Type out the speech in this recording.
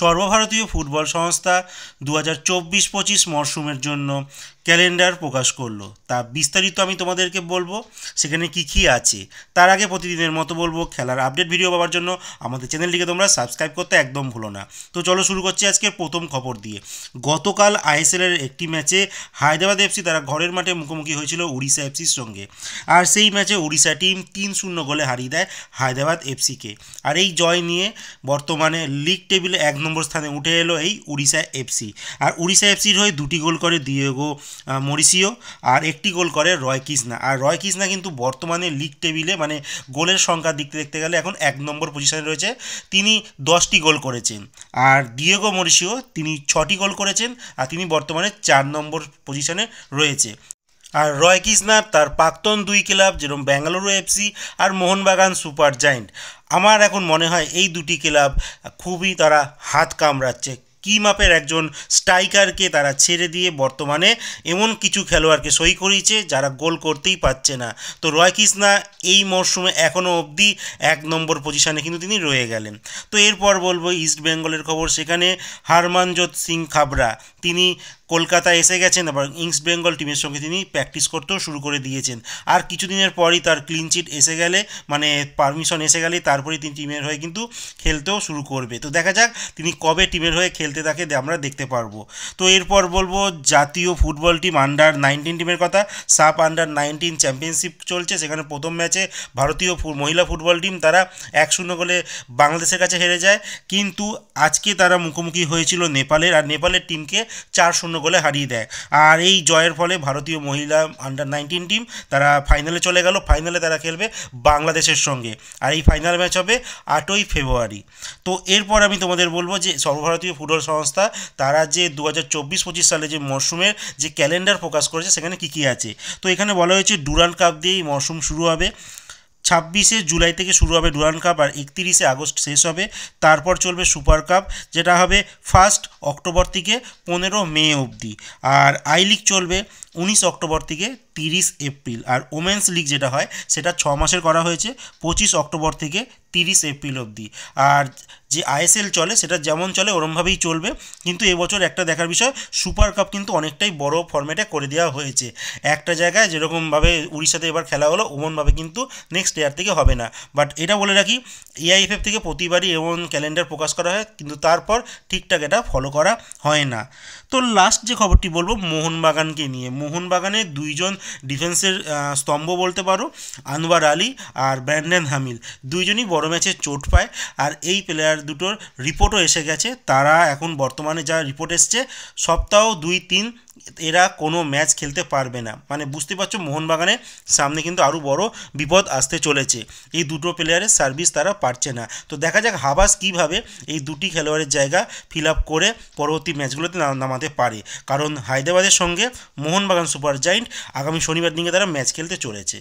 সর্বভারতীয় ফুটবল সংস্থা দু হাজার চব্বিশ পঁচিশ মরশুমের জন্য ক্যালেন্ডার প্রকাশ করলো তা বিস্তারিত আমি তোমাদেরকে বলবো সেখানে কি কি আছে তার আগে প্রতিদিনের মতো বলবো খেলার আপডেট ভিডিও পাওয়ার জন্য আমাদের চ্যানেলটিকে তোমরা সাবস্ক্রাইব করতে একদম ভুলো না তো চলো শুরু করছি আজকের প্রথম খবর দিয়ে গতকাল আইএসএলের একটি ম্যাচে হায়দ্রাবাদ এফসি তারা ঘরের মাঠে মুখোমুখি হয়েছিল উড়িষ্যা এফসির সঙ্গে আর সেই ম্যাচে উড়িষ্যা টিম তিন শূন্য গোলে হারিয়ে দেয় হায়দ্রাবাদ এফসিকে আর এই জয় নিয়ে বর্তমানে লিগ টেবিলে এক এক নম্বর স্থানে উঠে এলো এই উড়িষ্যা এফসি আর উড়িষ্যা এফসির হয়ে দুটি গোল করে দিয়েগো মরিসিও আর একটি গোল করে রয় কৃষ্ণা আর রয় কৃষ্ণা কিন্তু বর্তমানে লিগ টেবিলে মানে গোলের সংখ্যা দিকতে দেখতে গেলে এখন এক নম্বর পজিশনে রয়েছে তিনি দশটি গোল করেছেন আর দিয়েগো মরিসিও তিনি ছটি গোল করেছেন আর তিনি বর্তমানে চার নম্বর পজিশনে রয়েছে আর রয় কিসনার তার প্রাক্তন দুই ক্লাব যেরকম বেঙ্গালুরু এফসি আর মোহনবাগান সুপার জায়েন্ট আমার এখন মনে হয় এই দুটি ক্লাব খুবই তারা হাত কামড়াচ্ছে কি মাপের একজন স্ট্রাইকারকে তারা ছেড়ে দিয়ে বর্তমানে এমন কিছু খেলোয়াড়কে সই করিয়েছে যারা গোল করতেই পারছে না তো রয় কৃষ্ণা এই মরশুমে এখনও অবধি এক নম্বর পজিশানে কিন্তু তিনি রয়ে গেলেন তো এরপর বলবো ইস্ট বেঙ্গলের খবর সেখানে হারমানজোত সিং খাবরা তিনি কলকাতা এসে গেছেন এবং ইংস বেঙ্গল টিমের সঙ্গে তিনি প্র্যাকটিস করতেও শুরু করে দিয়েছেন আর কিছুদিনের পরই তার ক্লিনচিট এসে গেলে মানে পারমিশন এসে গেলে তারপরে তিনি টিমের হয়ে কিন্তু খেলতেও শুরু করবে তো দেখা যাক তিনি কবে টিমের হয়ে খেলতে তাকে আমরা দেখতে পারবো তো এরপর বলবো জাতীয় ফুটবল টিম আন্ডার নাইনটিন টিমের কথা সাপ আন্ডার নাইনটিন চ্যাম্পিয়নশিপ চলছে সেখানে প্রথম ম্যাচে ভারতীয় মহিলা ফুটবল টিম তারা এক শূন্য গোলে বাংলাদেশের কাছে হেরে যায় কিন্তু আজকে তারা মুখোমুখি হয়েছিল নেপালের আর নেপালের টিমকে চার শূন্য গোলে হারিয়ে দেয় আর এই জয়ের ফলে ভারতীয় মহিলা আন্ডার নাইনটিন টিম তারা ফাইনালে চলে গেল ফাইনালে তারা খেলবে বাংলাদেশের সঙ্গে আর এই ফাইনাল ম্যাচ হবে আটই ফেব্রুয়ারি তো এরপর আমি তোমাদের বলবো যে সর্বভারতীয় ফুটবল সংস্থা তারা যে দু হাজার চব্বিশ পঁচিশ সালে যে মরশুমের যে ক্যালেন্ডার প্রকাশ করেছে সেখানে কী কী আছে তো এখানে বলা হয়েছে ডুরান কাপ দিয়ে এই মরশুম শুরু হবে ছাব্বিশে জুলাই থেকে শুরু হবে ডুরান কাপ আর একত্রিশে আগস্ট শেষ হবে তারপর চলবে সুপার কাপ যেটা হবে ফার্স্ট অক্টোবর থেকে পনেরো মে অবধি আর আই লিগ চলবে উনিশ অক্টোবর থেকে তিরিশ এপ্রিল আর ওমেন্স লিগ যেটা হয় সেটা ছ মাসের করা হয়েছে পঁচিশ অক্টোবর থেকে তিরিশ এপ্রিল অবধি আর যে আইএসএল চলে সেটা যেমন চলে ওরমভাবেই চলবে কিন্তু এবছর একটা দেখার বিষয় সুপার কাপ কিন্তু অনেকটাই বড় ফর্ম্যাটে করে দেওয়া হয়েছে একটা জায়গায় যেরকমভাবে উড়িষ্যাতে এবার খেলা হলো ওমনভাবে কিন্তু নেক্সট প্লেয়ার থেকে হবে না বাট এটা বলে রাখি এআইএফএফ থেকে প্রতিবারই এমন ক্যালেন্ডার প্রকাশ করা হয় কিন্তু তারপর ঠিকঠাক এটা ফলো করা হয় না তো লাস্ট যে খবরটি বলবো মোহনবাগানকে নিয়ে মোহনবাগানে দুইজন ডিফেন্সের স্তম্ভ বলতে পারো আনোয়ার আলী আর ব্র্যান্ডন হামিল দুইজনই বড় ম্যাচে চোট পায় আর এই প্লেয়ার দুটোর রিপোর্টও এসে গেছে তারা এখন বর্তমানে যা রিপোর্ট এসছে সপ্তাহ দুই তিন এরা কোনো ম্যাচ খেলতে পারবে না মানে বুঝতে পারছো মোহনবাগানের সামনে কিন্তু আরও বড় বিপদ আসতে চলেছে এই দুটো প্লেয়ারের সার্ভিস তারা পারছে না তো দেখা যাক হাবাস কিভাবে এই দুটি খেলোয়াড়ের জায়গা ফিল আপ করে পরবর্তী ম্যাচগুলোতে নামাতে পারে কারণ হায়দ্রাবাদের সঙ্গে মোহনবাগান সুপার জায়েন্ট আগামী শনিবার দিনকে তারা ম্যাচ খেলতে চলেছে